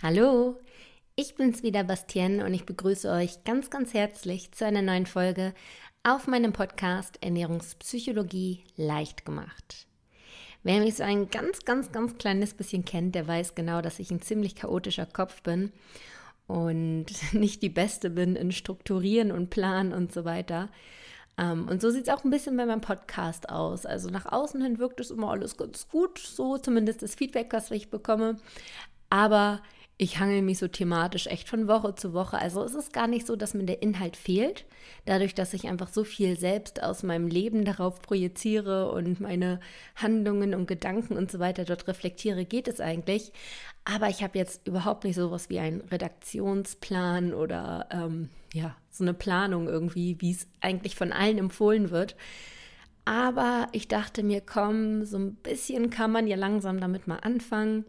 Hallo, ich bin's wieder, Bastien, und ich begrüße euch ganz, ganz herzlich zu einer neuen Folge auf meinem Podcast Ernährungspsychologie leicht gemacht. Wer mich so ein ganz, ganz, ganz kleines bisschen kennt, der weiß genau, dass ich ein ziemlich chaotischer Kopf bin und nicht die Beste bin in Strukturieren und Planen und so weiter. Ähm, und so sieht es auch ein bisschen bei meinem Podcast aus. Also nach außen hin wirkt es immer alles ganz gut, so zumindest das Feedback, was ich bekomme. Aber ich hangel mich so thematisch echt von Woche zu Woche. Also es ist gar nicht so, dass mir der Inhalt fehlt. Dadurch, dass ich einfach so viel selbst aus meinem Leben darauf projiziere und meine Handlungen und Gedanken und so weiter dort reflektiere, geht es eigentlich. Aber ich habe jetzt überhaupt nicht sowas wie einen Redaktionsplan oder ähm, ja, so eine Planung irgendwie, wie es eigentlich von allen empfohlen wird. Aber ich dachte mir, komm, so ein bisschen kann man ja langsam damit mal anfangen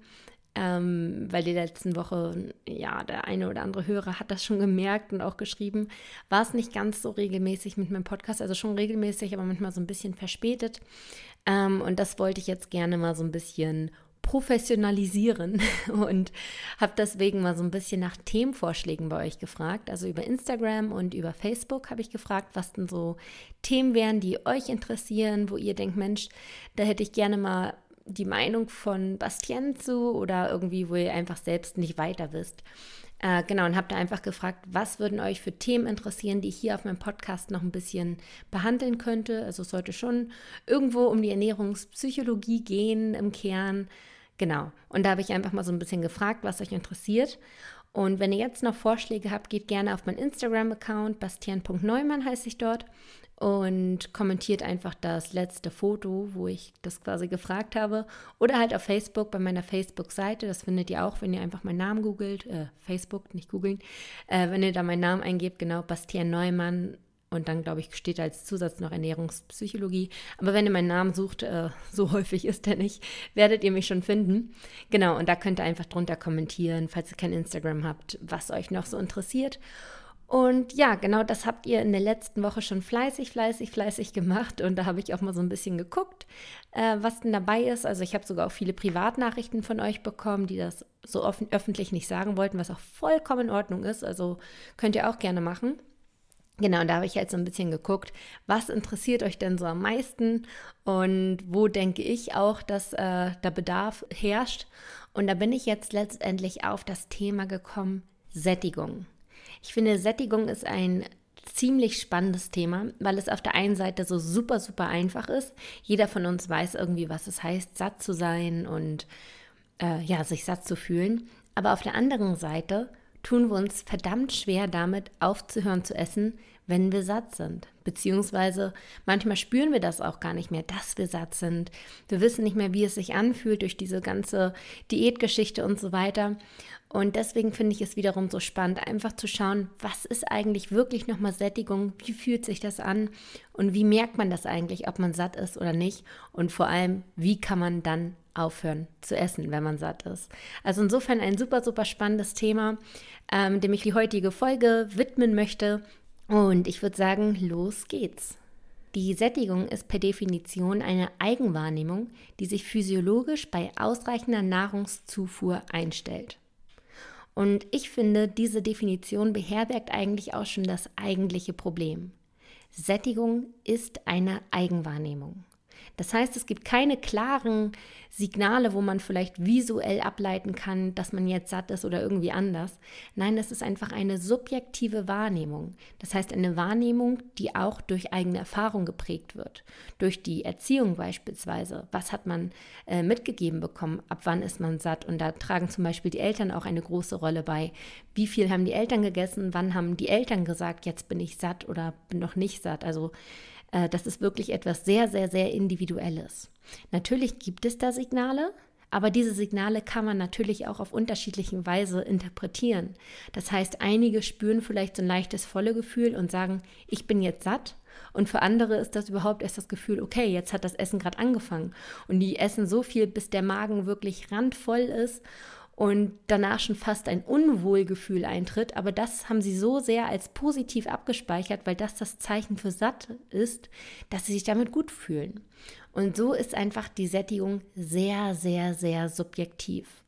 ähm, weil die letzten Woche, ja, der eine oder andere Hörer hat das schon gemerkt und auch geschrieben, war es nicht ganz so regelmäßig mit meinem Podcast, also schon regelmäßig, aber manchmal so ein bisschen verspätet. Ähm, und das wollte ich jetzt gerne mal so ein bisschen professionalisieren und habe deswegen mal so ein bisschen nach Themenvorschlägen bei euch gefragt. Also über Instagram und über Facebook habe ich gefragt, was denn so Themen wären, die euch interessieren, wo ihr denkt, Mensch, da hätte ich gerne mal die Meinung von Bastien zu oder irgendwie, wo ihr einfach selbst nicht weiter wisst. Äh, genau, und habt da einfach gefragt, was würden euch für Themen interessieren, die ich hier auf meinem Podcast noch ein bisschen behandeln könnte. Also es sollte schon irgendwo um die Ernährungspsychologie gehen im Kern. Genau, und da habe ich einfach mal so ein bisschen gefragt, was euch interessiert. Und wenn ihr jetzt noch Vorschläge habt, geht gerne auf meinen Instagram-Account, bastian.neumann heiße ich dort, und kommentiert einfach das letzte Foto, wo ich das quasi gefragt habe. Oder halt auf Facebook, bei meiner Facebook-Seite. Das findet ihr auch, wenn ihr einfach meinen Namen googelt. Äh, Facebook, nicht googeln. Äh, wenn ihr da meinen Namen eingebt, genau, Bastian Neumann und dann, glaube ich, steht als Zusatz noch Ernährungspsychologie. Aber wenn ihr meinen Namen sucht, äh, so häufig ist er nicht, werdet ihr mich schon finden. Genau, und da könnt ihr einfach drunter kommentieren, falls ihr kein Instagram habt, was euch noch so interessiert. Und ja, genau das habt ihr in der letzten Woche schon fleißig, fleißig, fleißig gemacht. Und da habe ich auch mal so ein bisschen geguckt, äh, was denn dabei ist. Also ich habe sogar auch viele Privatnachrichten von euch bekommen, die das so offen, öffentlich nicht sagen wollten, was auch vollkommen in Ordnung ist. Also könnt ihr auch gerne machen. Genau, da habe ich halt so ein bisschen geguckt, was interessiert euch denn so am meisten und wo denke ich auch, dass äh, der Bedarf herrscht. Und da bin ich jetzt letztendlich auf das Thema gekommen, Sättigung. Ich finde, Sättigung ist ein ziemlich spannendes Thema, weil es auf der einen Seite so super, super einfach ist. Jeder von uns weiß irgendwie, was es heißt, satt zu sein und äh, ja, sich satt zu fühlen. Aber auf der anderen Seite tun wir uns verdammt schwer damit, aufzuhören zu essen, wenn wir satt sind beziehungsweise manchmal spüren wir das auch gar nicht mehr, dass wir satt sind. Wir wissen nicht mehr, wie es sich anfühlt durch diese ganze Diätgeschichte und so weiter. Und deswegen finde ich es wiederum so spannend, einfach zu schauen, was ist eigentlich wirklich nochmal Sättigung, wie fühlt sich das an und wie merkt man das eigentlich, ob man satt ist oder nicht und vor allem, wie kann man dann aufhören zu essen, wenn man satt ist. Also insofern ein super, super spannendes Thema, ähm, dem ich die heutige Folge widmen möchte. Und ich würde sagen, los geht's. Die Sättigung ist per Definition eine Eigenwahrnehmung, die sich physiologisch bei ausreichender Nahrungszufuhr einstellt. Und ich finde, diese Definition beherbergt eigentlich auch schon das eigentliche Problem. Sättigung ist eine Eigenwahrnehmung. Das heißt, es gibt keine klaren Signale, wo man vielleicht visuell ableiten kann, dass man jetzt satt ist oder irgendwie anders. Nein, das ist einfach eine subjektive Wahrnehmung. Das heißt, eine Wahrnehmung, die auch durch eigene Erfahrung geprägt wird. Durch die Erziehung beispielsweise. Was hat man äh, mitgegeben bekommen? Ab wann ist man satt? Und da tragen zum Beispiel die Eltern auch eine große Rolle bei. Wie viel haben die Eltern gegessen? Wann haben die Eltern gesagt, jetzt bin ich satt oder bin noch nicht satt? Also äh, das ist wirklich etwas sehr, sehr, sehr Individuelles. Natürlich gibt es da Signale, aber diese Signale kann man natürlich auch auf unterschiedlichen Weise interpretieren. Das heißt, einige spüren vielleicht so ein leichtes volle Gefühl und sagen, ich bin jetzt satt. Und für andere ist das überhaupt erst das Gefühl, okay, jetzt hat das Essen gerade angefangen. Und die essen so viel, bis der Magen wirklich randvoll ist und danach schon fast ein Unwohlgefühl eintritt. Aber das haben sie so sehr als positiv abgespeichert, weil das das Zeichen für satt ist, dass sie sich damit gut fühlen. Und so ist einfach die Sättigung sehr, sehr, sehr subjektiv.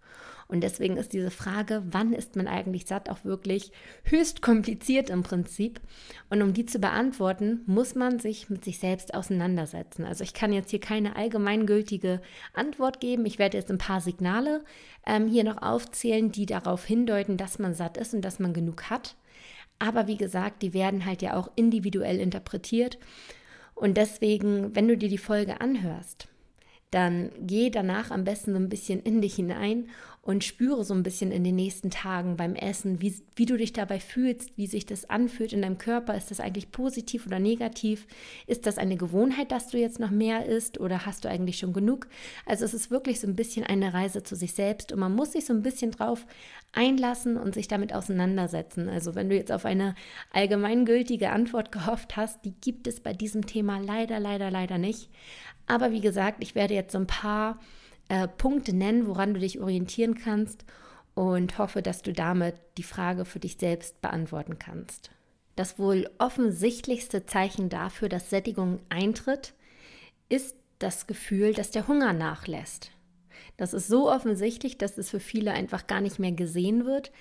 Und deswegen ist diese Frage, wann ist man eigentlich satt, auch wirklich höchst kompliziert im Prinzip. Und um die zu beantworten, muss man sich mit sich selbst auseinandersetzen. Also ich kann jetzt hier keine allgemeingültige Antwort geben. Ich werde jetzt ein paar Signale ähm, hier noch aufzählen, die darauf hindeuten, dass man satt ist und dass man genug hat. Aber wie gesagt, die werden halt ja auch individuell interpretiert. Und deswegen, wenn du dir die Folge anhörst, dann geh danach am besten so ein bisschen in dich hinein und spüre so ein bisschen in den nächsten Tagen beim Essen, wie, wie du dich dabei fühlst, wie sich das anfühlt in deinem Körper. Ist das eigentlich positiv oder negativ? Ist das eine Gewohnheit, dass du jetzt noch mehr isst oder hast du eigentlich schon genug? Also es ist wirklich so ein bisschen eine Reise zu sich selbst und man muss sich so ein bisschen drauf einlassen und sich damit auseinandersetzen. Also wenn du jetzt auf eine allgemeingültige Antwort gehofft hast, die gibt es bei diesem Thema leider, leider, leider nicht. Aber wie gesagt, ich werde jetzt so ein paar äh, Punkte nennen, woran du dich orientieren kannst und hoffe, dass du damit die Frage für dich selbst beantworten kannst. Das wohl offensichtlichste Zeichen dafür, dass Sättigung eintritt, ist das Gefühl, dass der Hunger nachlässt. Das ist so offensichtlich, dass es für viele einfach gar nicht mehr gesehen wird.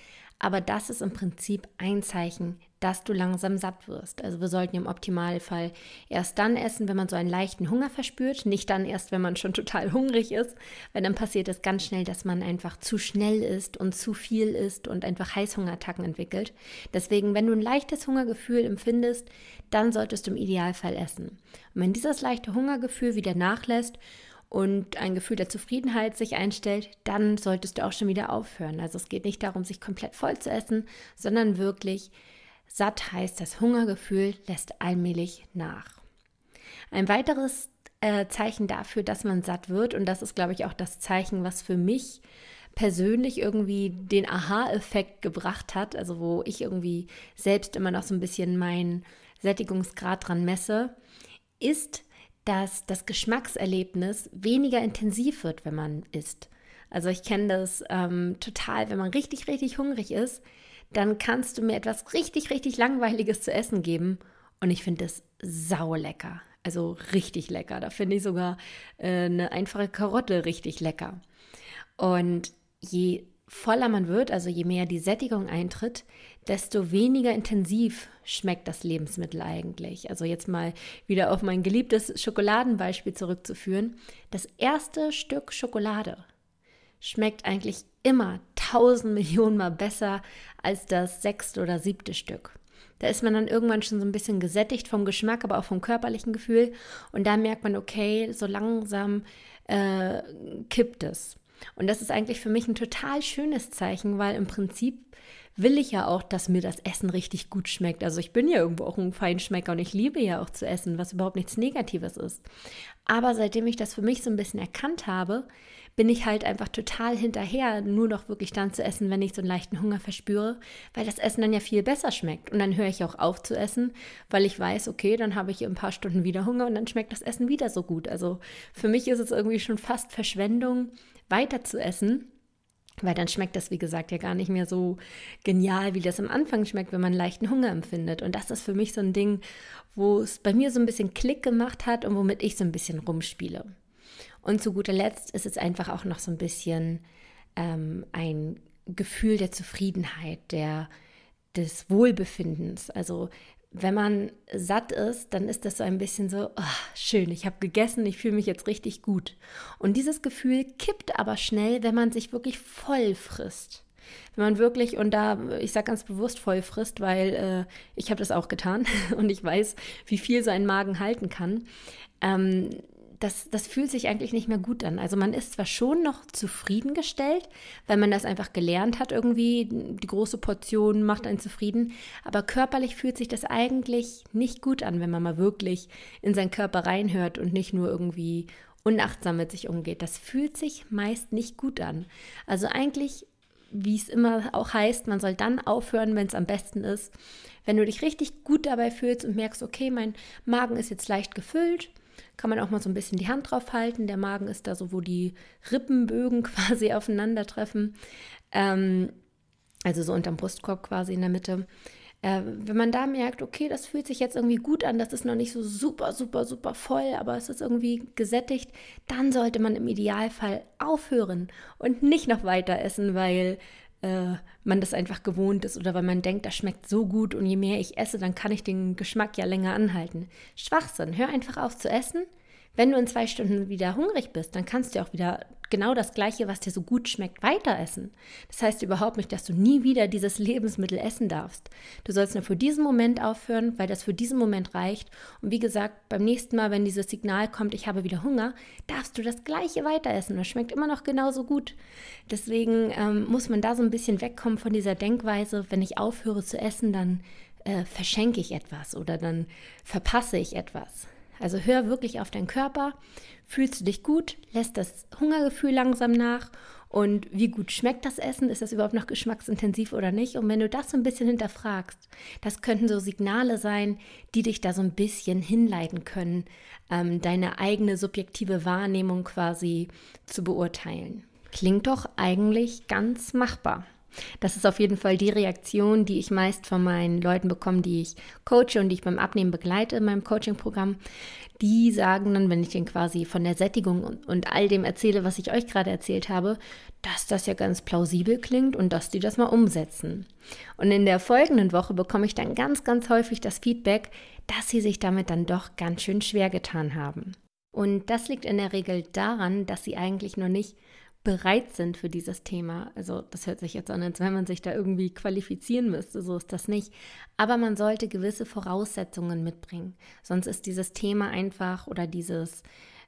Aber das ist im Prinzip ein Zeichen, dass du langsam satt wirst. Also wir sollten im Optimalfall erst dann essen, wenn man so einen leichten Hunger verspürt, nicht dann erst, wenn man schon total hungrig ist, weil dann passiert es ganz schnell, dass man einfach zu schnell isst und zu viel isst und einfach Heißhungerattacken entwickelt. Deswegen, wenn du ein leichtes Hungergefühl empfindest, dann solltest du im Idealfall essen. Und wenn dieses leichte Hungergefühl wieder nachlässt, und ein Gefühl der Zufriedenheit sich einstellt, dann solltest du auch schon wieder aufhören. Also es geht nicht darum, sich komplett voll zu essen, sondern wirklich satt heißt, das Hungergefühl lässt allmählich nach. Ein weiteres äh, Zeichen dafür, dass man satt wird, und das ist, glaube ich, auch das Zeichen, was für mich persönlich irgendwie den Aha-Effekt gebracht hat, also wo ich irgendwie selbst immer noch so ein bisschen meinen Sättigungsgrad dran messe, ist dass das Geschmackserlebnis weniger intensiv wird, wenn man isst. Also ich kenne das ähm, total, wenn man richtig, richtig hungrig ist, dann kannst du mir etwas richtig, richtig langweiliges zu essen geben und ich finde es saulecker. Also richtig lecker. Da finde ich sogar äh, eine einfache Karotte richtig lecker. Und je voller man wird, also je mehr die Sättigung eintritt, desto weniger intensiv schmeckt das Lebensmittel eigentlich. Also jetzt mal wieder auf mein geliebtes Schokoladenbeispiel zurückzuführen. Das erste Stück Schokolade schmeckt eigentlich immer tausend Millionen Mal besser als das sechste oder siebte Stück. Da ist man dann irgendwann schon so ein bisschen gesättigt vom Geschmack, aber auch vom körperlichen Gefühl. Und da merkt man, okay, so langsam äh, kippt es. Und das ist eigentlich für mich ein total schönes Zeichen, weil im Prinzip will ich ja auch, dass mir das Essen richtig gut schmeckt. Also ich bin ja irgendwo auch ein Feinschmecker und ich liebe ja auch zu essen, was überhaupt nichts Negatives ist. Aber seitdem ich das für mich so ein bisschen erkannt habe, bin ich halt einfach total hinterher, nur noch wirklich dann zu essen, wenn ich so einen leichten Hunger verspüre, weil das Essen dann ja viel besser schmeckt. Und dann höre ich auch auf zu essen, weil ich weiß, okay, dann habe ich ein paar Stunden wieder Hunger und dann schmeckt das Essen wieder so gut. Also für mich ist es irgendwie schon fast Verschwendung, weiter zu essen, weil dann schmeckt das, wie gesagt, ja gar nicht mehr so genial, wie das am Anfang schmeckt, wenn man leichten Hunger empfindet. Und das ist für mich so ein Ding, wo es bei mir so ein bisschen Klick gemacht hat und womit ich so ein bisschen rumspiele. Und zu guter Letzt ist es einfach auch noch so ein bisschen ähm, ein Gefühl der Zufriedenheit, der, des Wohlbefindens. Also wenn man satt ist, dann ist das so ein bisschen so, oh, schön, ich habe gegessen, ich fühle mich jetzt richtig gut. Und dieses Gefühl kippt aber schnell, wenn man sich wirklich voll frisst. Wenn man wirklich, und da, ich sage ganz bewusst voll frisst, weil äh, ich habe das auch getan und ich weiß, wie viel so ein Magen halten kann. Ähm, das, das fühlt sich eigentlich nicht mehr gut an. Also man ist zwar schon noch zufriedengestellt, weil man das einfach gelernt hat irgendwie, die große Portion macht einen zufrieden, aber körperlich fühlt sich das eigentlich nicht gut an, wenn man mal wirklich in seinen Körper reinhört und nicht nur irgendwie unachtsam mit sich umgeht. Das fühlt sich meist nicht gut an. Also eigentlich wie es immer auch heißt, man soll dann aufhören, wenn es am besten ist. Wenn du dich richtig gut dabei fühlst und merkst, okay, mein Magen ist jetzt leicht gefüllt, kann man auch mal so ein bisschen die Hand drauf halten. Der Magen ist da so, wo die Rippenbögen quasi aufeinandertreffen. Ähm, also so unterm Brustkorb quasi in der Mitte. Äh, wenn man da merkt, okay, das fühlt sich jetzt irgendwie gut an, das ist noch nicht so super, super, super voll, aber es ist irgendwie gesättigt, dann sollte man im Idealfall aufhören und nicht noch weiter essen, weil äh, man das einfach gewohnt ist oder weil man denkt, das schmeckt so gut und je mehr ich esse, dann kann ich den Geschmack ja länger anhalten. Schwachsinn, hör einfach auf zu essen wenn du in zwei Stunden wieder hungrig bist, dann kannst du auch wieder genau das Gleiche, was dir so gut schmeckt, weiter essen. Das heißt überhaupt nicht, dass du nie wieder dieses Lebensmittel essen darfst. Du sollst nur für diesen Moment aufhören, weil das für diesen Moment reicht. Und wie gesagt, beim nächsten Mal, wenn dieses Signal kommt, ich habe wieder Hunger, darfst du das Gleiche weiter essen. Das schmeckt immer noch genauso gut. Deswegen ähm, muss man da so ein bisschen wegkommen von dieser Denkweise, wenn ich aufhöre zu essen, dann äh, verschenke ich etwas oder dann verpasse ich etwas. Also hör wirklich auf deinen Körper. Fühlst du dich gut? Lässt das Hungergefühl langsam nach? Und wie gut schmeckt das Essen? Ist das überhaupt noch geschmacksintensiv oder nicht? Und wenn du das so ein bisschen hinterfragst, das könnten so Signale sein, die dich da so ein bisschen hinleiten können, ähm, deine eigene subjektive Wahrnehmung quasi zu beurteilen. Klingt doch eigentlich ganz machbar. Das ist auf jeden Fall die Reaktion, die ich meist von meinen Leuten bekomme, die ich coache und die ich beim Abnehmen begleite in meinem Coaching-Programm. Die sagen dann, wenn ich denen quasi von der Sättigung und, und all dem erzähle, was ich euch gerade erzählt habe, dass das ja ganz plausibel klingt und dass die das mal umsetzen. Und in der folgenden Woche bekomme ich dann ganz, ganz häufig das Feedback, dass sie sich damit dann doch ganz schön schwer getan haben. Und das liegt in der Regel daran, dass sie eigentlich nur nicht bereit sind für dieses Thema. Also das hört sich jetzt an, als wenn man sich da irgendwie qualifizieren müsste, so ist das nicht. Aber man sollte gewisse Voraussetzungen mitbringen. Sonst ist dieses Thema einfach oder dieses,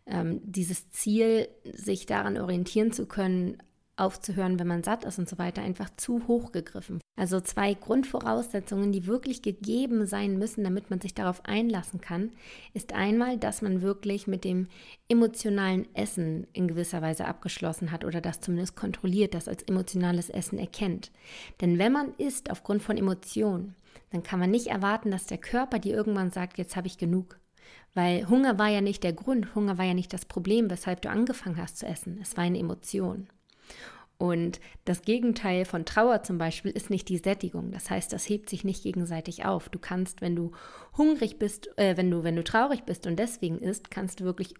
ähm, dieses Ziel, sich daran orientieren zu können, aufzuhören, wenn man satt ist und so weiter, einfach zu hoch gegriffen. Also zwei Grundvoraussetzungen, die wirklich gegeben sein müssen, damit man sich darauf einlassen kann, ist einmal, dass man wirklich mit dem emotionalen Essen in gewisser Weise abgeschlossen hat oder das zumindest kontrolliert, das als emotionales Essen erkennt. Denn wenn man isst aufgrund von Emotionen, dann kann man nicht erwarten, dass der Körper dir irgendwann sagt, jetzt habe ich genug. Weil Hunger war ja nicht der Grund, Hunger war ja nicht das Problem, weshalb du angefangen hast zu essen. Es war eine Emotion. Und das Gegenteil von Trauer zum Beispiel ist nicht die Sättigung. Das heißt, das hebt sich nicht gegenseitig auf. Du kannst, wenn du hungrig bist, äh, wenn du, wenn du traurig bist und deswegen isst, kannst du wirklich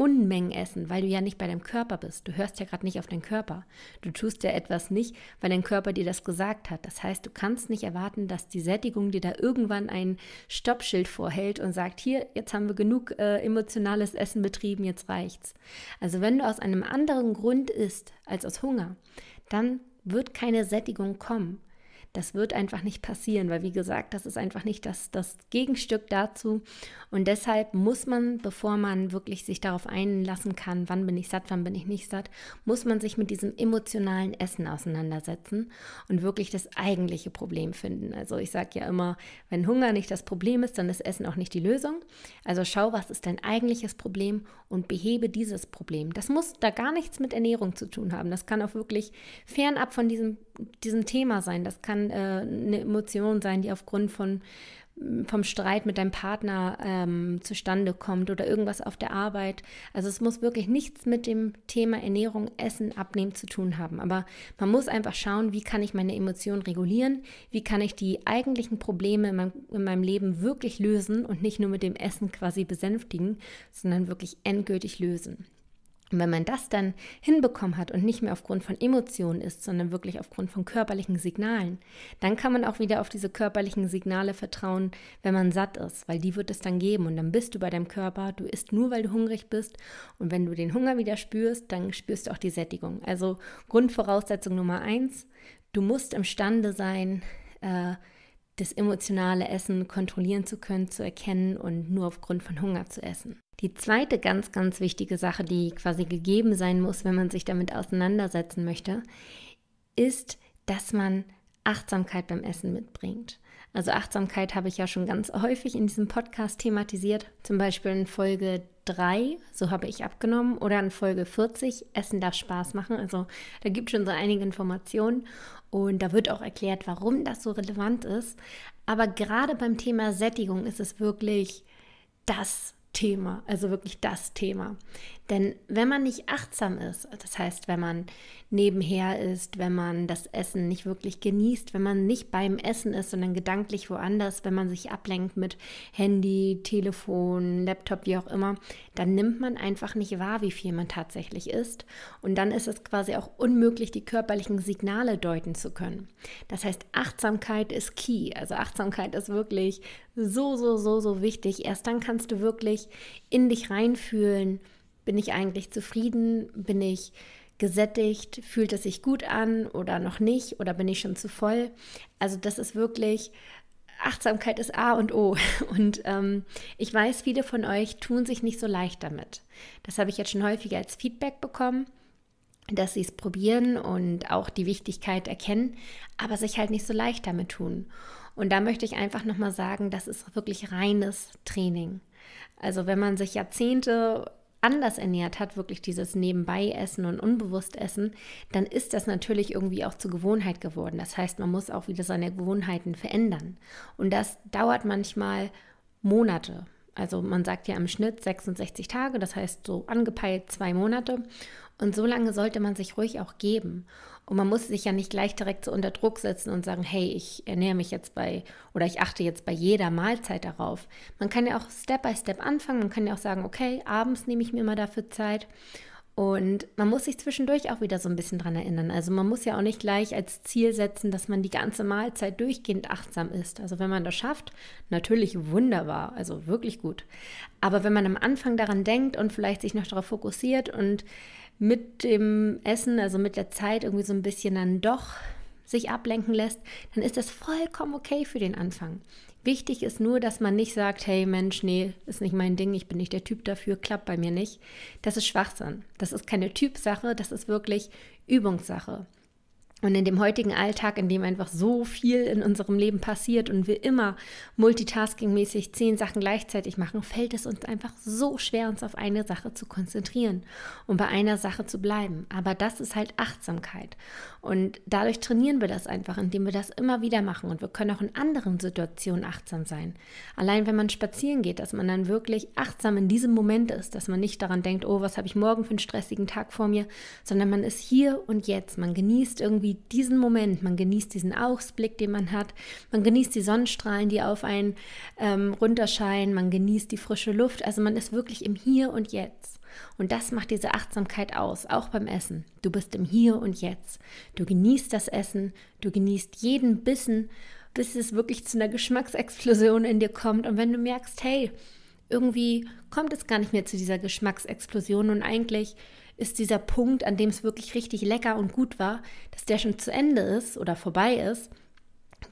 Unmengen essen, weil du ja nicht bei deinem Körper bist. Du hörst ja gerade nicht auf deinen Körper. Du tust ja etwas nicht, weil dein Körper dir das gesagt hat. Das heißt, du kannst nicht erwarten, dass die Sättigung dir da irgendwann ein Stoppschild vorhält und sagt, hier, jetzt haben wir genug äh, emotionales Essen betrieben, jetzt reicht's. Also wenn du aus einem anderen Grund isst als aus Hunger, dann wird keine Sättigung kommen. Das wird einfach nicht passieren, weil wie gesagt, das ist einfach nicht das, das Gegenstück dazu. Und deshalb muss man, bevor man wirklich sich darauf einlassen kann, wann bin ich satt, wann bin ich nicht satt, muss man sich mit diesem emotionalen Essen auseinandersetzen und wirklich das eigentliche Problem finden. Also ich sage ja immer, wenn Hunger nicht das Problem ist, dann ist Essen auch nicht die Lösung. Also schau, was ist dein eigentliches Problem und behebe dieses Problem. Das muss da gar nichts mit Ernährung zu tun haben. Das kann auch wirklich fernab von diesem, diesem Thema sein. Das kann kann äh, eine Emotion sein, die aufgrund von vom Streit mit deinem Partner ähm, zustande kommt oder irgendwas auf der Arbeit. Also es muss wirklich nichts mit dem Thema Ernährung, Essen, Abnehmen zu tun haben. Aber man muss einfach schauen, wie kann ich meine Emotionen regulieren, wie kann ich die eigentlichen Probleme in meinem, in meinem Leben wirklich lösen und nicht nur mit dem Essen quasi besänftigen, sondern wirklich endgültig lösen. Und wenn man das dann hinbekommen hat und nicht mehr aufgrund von Emotionen ist, sondern wirklich aufgrund von körperlichen Signalen, dann kann man auch wieder auf diese körperlichen Signale vertrauen, wenn man satt ist, weil die wird es dann geben und dann bist du bei deinem Körper, du isst nur, weil du hungrig bist und wenn du den Hunger wieder spürst, dann spürst du auch die Sättigung. Also Grundvoraussetzung Nummer eins, du musst imstande sein, äh, das emotionale Essen kontrollieren zu können, zu erkennen und nur aufgrund von Hunger zu essen. Die zweite ganz, ganz wichtige Sache, die quasi gegeben sein muss, wenn man sich damit auseinandersetzen möchte, ist, dass man Achtsamkeit beim Essen mitbringt. Also Achtsamkeit habe ich ja schon ganz häufig in diesem Podcast thematisiert, zum Beispiel in Folge 3, so habe ich abgenommen, oder in Folge 40, Essen darf Spaß machen. Also da gibt es schon so einige Informationen und da wird auch erklärt, warum das so relevant ist. Aber gerade beim Thema Sättigung ist es wirklich das Thema, also wirklich das Thema. Denn wenn man nicht achtsam ist, das heißt, wenn man nebenher ist, wenn man das Essen nicht wirklich genießt, wenn man nicht beim Essen ist, sondern gedanklich woanders, wenn man sich ablenkt mit Handy, Telefon, Laptop, wie auch immer, dann nimmt man einfach nicht wahr, wie viel man tatsächlich isst. Und dann ist es quasi auch unmöglich, die körperlichen Signale deuten zu können. Das heißt, Achtsamkeit ist key. Also Achtsamkeit ist wirklich so, so, so, so wichtig. Erst dann kannst du wirklich in dich reinfühlen bin ich eigentlich zufrieden? Bin ich gesättigt? Fühlt es sich gut an oder noch nicht? Oder bin ich schon zu voll? Also das ist wirklich, Achtsamkeit ist A und O. Und ähm, ich weiß, viele von euch tun sich nicht so leicht damit. Das habe ich jetzt schon häufiger als Feedback bekommen dass sie es probieren und auch die Wichtigkeit erkennen, aber sich halt nicht so leicht damit tun. Und da möchte ich einfach nochmal sagen, das ist wirklich reines Training. Also wenn man sich Jahrzehnte anders ernährt hat, wirklich dieses Nebenbei-Essen und Unbewusst-Essen, dann ist das natürlich irgendwie auch zur Gewohnheit geworden. Das heißt, man muss auch wieder seine Gewohnheiten verändern. Und das dauert manchmal Monate. Also man sagt ja im Schnitt 66 Tage, das heißt so angepeilt zwei Monate. Und so lange sollte man sich ruhig auch geben. Und man muss sich ja nicht gleich direkt so unter Druck setzen und sagen, hey, ich ernähre mich jetzt bei oder ich achte jetzt bei jeder Mahlzeit darauf. Man kann ja auch Step by Step anfangen. Man kann ja auch sagen, okay, abends nehme ich mir mal dafür Zeit. Und man muss sich zwischendurch auch wieder so ein bisschen dran erinnern. Also man muss ja auch nicht gleich als Ziel setzen, dass man die ganze Mahlzeit durchgehend achtsam ist. Also wenn man das schafft, natürlich wunderbar, also wirklich gut. Aber wenn man am Anfang daran denkt und vielleicht sich noch darauf fokussiert und mit dem Essen, also mit der Zeit irgendwie so ein bisschen dann doch sich ablenken lässt, dann ist das vollkommen okay für den Anfang. Wichtig ist nur, dass man nicht sagt, hey Mensch, nee, ist nicht mein Ding, ich bin nicht der Typ dafür, klappt bei mir nicht. Das ist Schwachsinn. Das ist keine Typsache, das ist wirklich Übungssache. Und in dem heutigen Alltag, in dem einfach so viel in unserem Leben passiert und wir immer multitaskingmäßig zehn Sachen gleichzeitig machen, fällt es uns einfach so schwer, uns auf eine Sache zu konzentrieren und bei einer Sache zu bleiben. Aber das ist halt Achtsamkeit. Und dadurch trainieren wir das einfach, indem wir das immer wieder machen. Und wir können auch in anderen Situationen achtsam sein. Allein wenn man spazieren geht, dass man dann wirklich achtsam in diesem Moment ist, dass man nicht daran denkt, oh, was habe ich morgen für einen stressigen Tag vor mir, sondern man ist hier und jetzt. Man genießt irgendwie wie diesen Moment. Man genießt diesen Ausblick, den man hat. Man genießt die Sonnenstrahlen, die auf einen ähm, runterscheinen. Man genießt die frische Luft. Also man ist wirklich im Hier und Jetzt. Und das macht diese Achtsamkeit aus, auch beim Essen. Du bist im Hier und Jetzt. Du genießt das Essen, du genießt jeden Bissen, bis es wirklich zu einer Geschmacksexplosion in dir kommt. Und wenn du merkst, hey, irgendwie kommt es gar nicht mehr zu dieser Geschmacksexplosion und eigentlich ist dieser Punkt, an dem es wirklich richtig lecker und gut war, dass der schon zu Ende ist oder vorbei ist,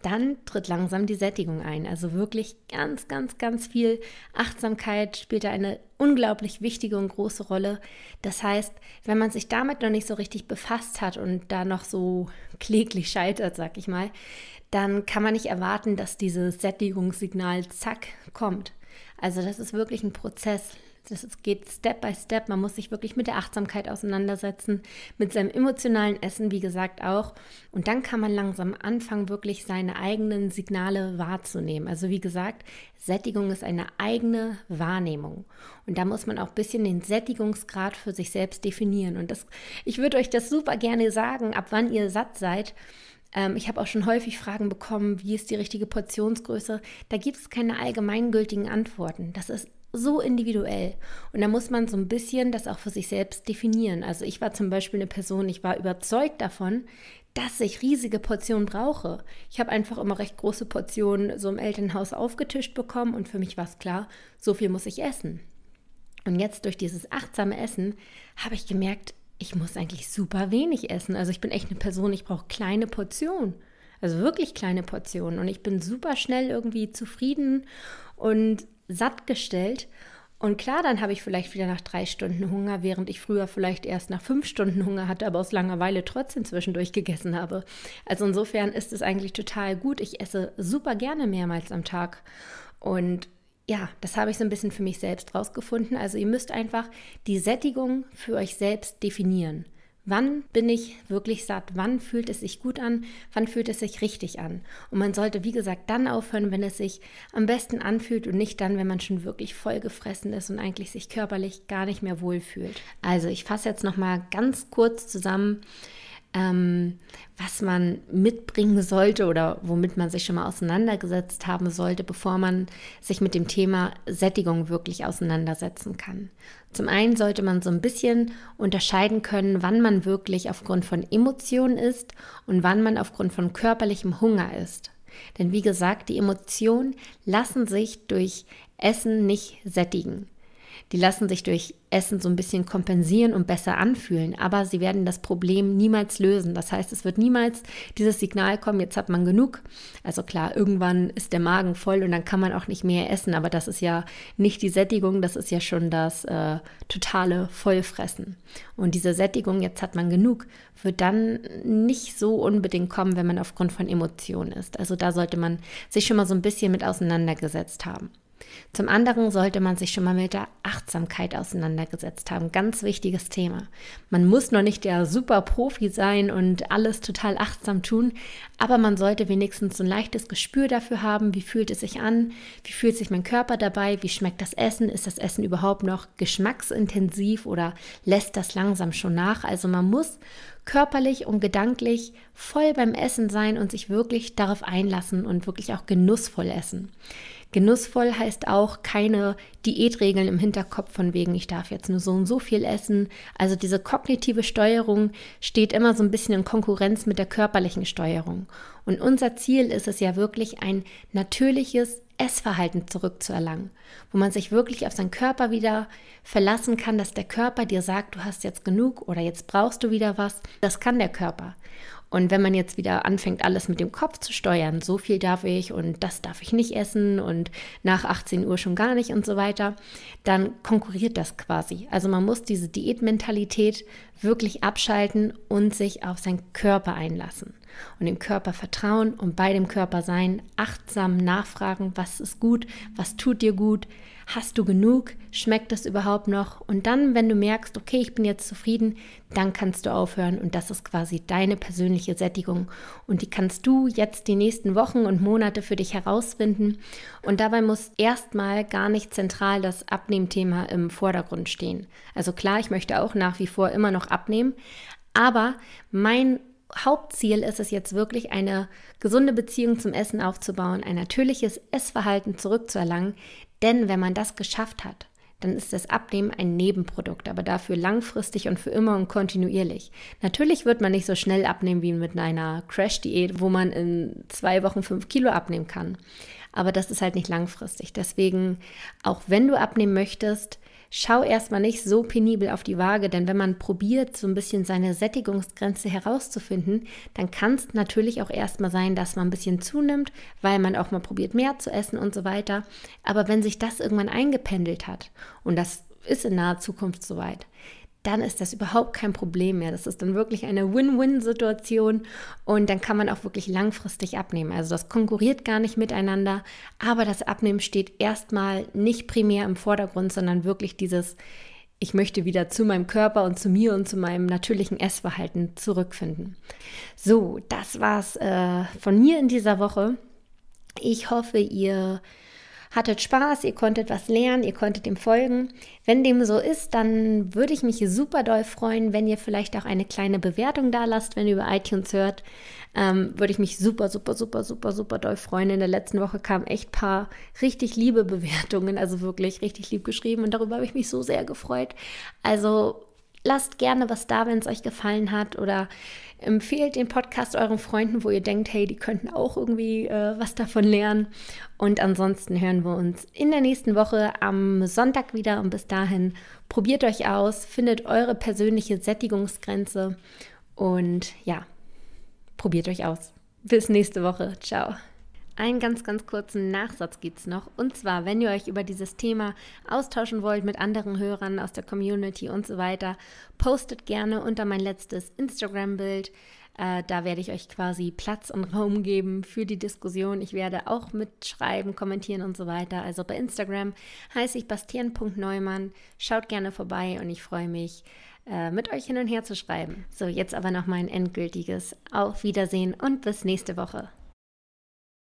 dann tritt langsam die Sättigung ein. Also wirklich ganz, ganz, ganz viel Achtsamkeit spielt da eine unglaublich wichtige und große Rolle. Das heißt, wenn man sich damit noch nicht so richtig befasst hat und da noch so kläglich scheitert, sag ich mal, dann kann man nicht erwarten, dass dieses Sättigungssignal zack kommt. Also das ist wirklich ein Prozess. Das geht Step by Step. Man muss sich wirklich mit der Achtsamkeit auseinandersetzen, mit seinem emotionalen Essen, wie gesagt, auch. Und dann kann man langsam anfangen, wirklich seine eigenen Signale wahrzunehmen. Also wie gesagt, Sättigung ist eine eigene Wahrnehmung. Und da muss man auch ein bisschen den Sättigungsgrad für sich selbst definieren. Und das, ich würde euch das super gerne sagen, ab wann ihr satt seid ähm, ich habe auch schon häufig Fragen bekommen, wie ist die richtige Portionsgröße. Da gibt es keine allgemeingültigen Antworten. Das ist so individuell. Und da muss man so ein bisschen das auch für sich selbst definieren. Also ich war zum Beispiel eine Person, ich war überzeugt davon, dass ich riesige Portionen brauche. Ich habe einfach immer recht große Portionen so im Elternhaus aufgetischt bekommen und für mich war es klar, so viel muss ich essen. Und jetzt durch dieses achtsame Essen habe ich gemerkt, ich muss eigentlich super wenig essen. Also ich bin echt eine Person, ich brauche kleine Portionen. Also wirklich kleine Portionen. Und ich bin super schnell irgendwie zufrieden und sattgestellt. Und klar, dann habe ich vielleicht wieder nach drei Stunden Hunger, während ich früher vielleicht erst nach fünf Stunden Hunger hatte, aber aus Langeweile trotzdem zwischendurch gegessen habe. Also insofern ist es eigentlich total gut. Ich esse super gerne mehrmals am Tag. Und ja, das habe ich so ein bisschen für mich selbst rausgefunden. Also ihr müsst einfach die Sättigung für euch selbst definieren. Wann bin ich wirklich satt? Wann fühlt es sich gut an? Wann fühlt es sich richtig an? Und man sollte, wie gesagt, dann aufhören, wenn es sich am besten anfühlt und nicht dann, wenn man schon wirklich vollgefressen ist und eigentlich sich körperlich gar nicht mehr wohl fühlt. Also ich fasse jetzt nochmal ganz kurz zusammen ähm, was man mitbringen sollte oder womit man sich schon mal auseinandergesetzt haben sollte, bevor man sich mit dem Thema Sättigung wirklich auseinandersetzen kann. Zum einen sollte man so ein bisschen unterscheiden können, wann man wirklich aufgrund von Emotionen ist und wann man aufgrund von körperlichem Hunger ist. Denn wie gesagt, die Emotionen lassen sich durch Essen nicht sättigen. Die lassen sich durch Essen so ein bisschen kompensieren und besser anfühlen, aber sie werden das Problem niemals lösen. Das heißt, es wird niemals dieses Signal kommen, jetzt hat man genug. Also klar, irgendwann ist der Magen voll und dann kann man auch nicht mehr essen, aber das ist ja nicht die Sättigung, das ist ja schon das äh, totale Vollfressen. Und diese Sättigung, jetzt hat man genug, wird dann nicht so unbedingt kommen, wenn man aufgrund von Emotionen ist. Also da sollte man sich schon mal so ein bisschen mit auseinandergesetzt haben. Zum anderen sollte man sich schon mal mit der Achtsamkeit auseinandergesetzt haben. Ganz wichtiges Thema. Man muss noch nicht der super Profi sein und alles total achtsam tun, aber man sollte wenigstens so ein leichtes Gespür dafür haben, wie fühlt es sich an, wie fühlt sich mein Körper dabei, wie schmeckt das Essen, ist das Essen überhaupt noch geschmacksintensiv oder lässt das langsam schon nach. Also man muss körperlich und gedanklich voll beim Essen sein und sich wirklich darauf einlassen und wirklich auch genussvoll essen. Genussvoll heißt auch keine Diätregeln im Hinterkopf von wegen, ich darf jetzt nur so und so viel essen. Also diese kognitive Steuerung steht immer so ein bisschen in Konkurrenz mit der körperlichen Steuerung. Und unser Ziel ist es ja wirklich, ein natürliches Essverhalten zurückzuerlangen, wo man sich wirklich auf seinen Körper wieder verlassen kann, dass der Körper dir sagt, du hast jetzt genug oder jetzt brauchst du wieder was. Das kann der Körper. Und wenn man jetzt wieder anfängt, alles mit dem Kopf zu steuern, so viel darf ich und das darf ich nicht essen und nach 18 Uhr schon gar nicht und so weiter, dann konkurriert das quasi. Also man muss diese Diätmentalität wirklich abschalten und sich auf seinen Körper einlassen und dem Körper vertrauen und bei dem Körper sein, achtsam nachfragen, was ist gut, was tut dir gut, hast du genug, schmeckt das überhaupt noch und dann, wenn du merkst, okay, ich bin jetzt zufrieden, dann kannst du aufhören und das ist quasi deine persönliche Sättigung und die kannst du jetzt die nächsten Wochen und Monate für dich herausfinden und dabei muss erstmal gar nicht zentral das Abnehmthema im Vordergrund stehen. Also klar, ich möchte auch nach wie vor immer noch abnehmen, aber mein Hauptziel ist es jetzt wirklich, eine gesunde Beziehung zum Essen aufzubauen, ein natürliches Essverhalten zurückzuerlangen. Denn wenn man das geschafft hat, dann ist das Abnehmen ein Nebenprodukt, aber dafür langfristig und für immer und kontinuierlich. Natürlich wird man nicht so schnell abnehmen wie mit einer Crash-Diät, wo man in zwei Wochen fünf Kilo abnehmen kann. Aber das ist halt nicht langfristig. Deswegen, auch wenn du abnehmen möchtest, schau erstmal nicht so penibel auf die Waage, denn wenn man probiert, so ein bisschen seine Sättigungsgrenze herauszufinden, dann kann es natürlich auch erstmal sein, dass man ein bisschen zunimmt, weil man auch mal probiert, mehr zu essen und so weiter. Aber wenn sich das irgendwann eingependelt hat, und das ist in naher Zukunft soweit, dann ist das überhaupt kein Problem mehr. Das ist dann wirklich eine Win-Win-Situation und dann kann man auch wirklich langfristig abnehmen. Also das konkurriert gar nicht miteinander, aber das Abnehmen steht erstmal nicht primär im Vordergrund, sondern wirklich dieses ich möchte wieder zu meinem Körper und zu mir und zu meinem natürlichen Essverhalten zurückfinden. So, das war's äh, von mir in dieser Woche. Ich hoffe, ihr hattet Spaß, ihr konntet was lernen, ihr konntet dem folgen. Wenn dem so ist, dann würde ich mich super doll freuen, wenn ihr vielleicht auch eine kleine Bewertung da lasst, wenn ihr über iTunes hört. Ähm, würde ich mich super, super, super, super, super doll freuen. In der letzten Woche kamen echt paar richtig liebe Bewertungen, also wirklich richtig lieb geschrieben und darüber habe ich mich so sehr gefreut. Also lasst gerne was da, wenn es euch gefallen hat oder Empfehlt den Podcast euren Freunden, wo ihr denkt, hey, die könnten auch irgendwie äh, was davon lernen. Und ansonsten hören wir uns in der nächsten Woche am Sonntag wieder. Und bis dahin, probiert euch aus, findet eure persönliche Sättigungsgrenze und ja, probiert euch aus. Bis nächste Woche. Ciao. Einen ganz, ganz kurzen Nachsatz gibt es noch. Und zwar, wenn ihr euch über dieses Thema austauschen wollt mit anderen Hörern aus der Community und so weiter, postet gerne unter mein letztes Instagram-Bild. Äh, da werde ich euch quasi Platz und Raum geben für die Diskussion. Ich werde auch mitschreiben, kommentieren und so weiter. Also bei Instagram heiße ich bastian.neumann. Schaut gerne vorbei und ich freue mich, äh, mit euch hin und her zu schreiben. So, jetzt aber noch mein endgültiges Auf Wiedersehen und bis nächste Woche.